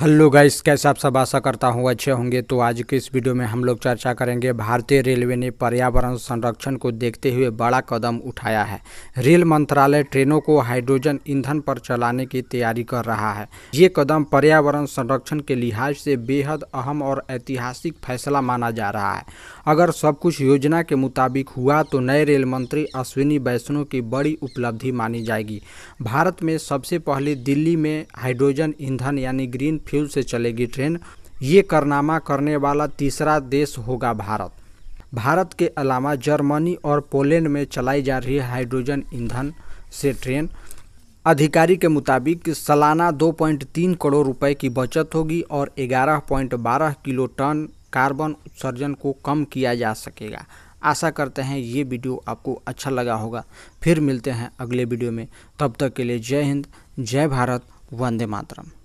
hello guys कैसे आप सब आशा करता हूँ अच्छे होंगे तो आज के इस वीडियो में हम लोग चर्चा करेंगे भारतीय रेलवे ने पर्यावरण संरक्षण को देखते हुए बड़ा कदम उठाया है रेल मंत्रालय ट्रेनों को हाइड्रोजन ईंधन पर चलाने की तैयारी कर रहा है ये कदम पर्यावरण संरक्षण के लिहाज से बेहद अहम और ऐतिहासिक फैसला माना जा रहा है अगर सब कुछ योजना के मुताबिक हुआ तो नए रेल मंत्री अश्विनी वैष्णव की बड़ी उपलब्धि मानी जाएगी भारत में सबसे पहले दिल्ली में हाइड्रोजन ईंधन यानी ग्रीन फ्यूल से चलेगी ट्रेन ये करनामा करने वाला तीसरा देश होगा भारत भारत के अलावा जर्मनी और पोलैंड में चलाई जा रही हाइड्रोजन ईंधन से ट्रेन अधिकारी के मुताबिक सालाना 2.3 करोड़ रुपए की बचत होगी और 11.12 किलो टन कार्बन उत्सर्जन को कम किया जा सकेगा आशा करते हैं ये वीडियो आपको अच्छा लगा होगा फिर मिलते हैं अगले वीडियो में तब तक के लिए जय हिंद जय भारत वंदे मातरम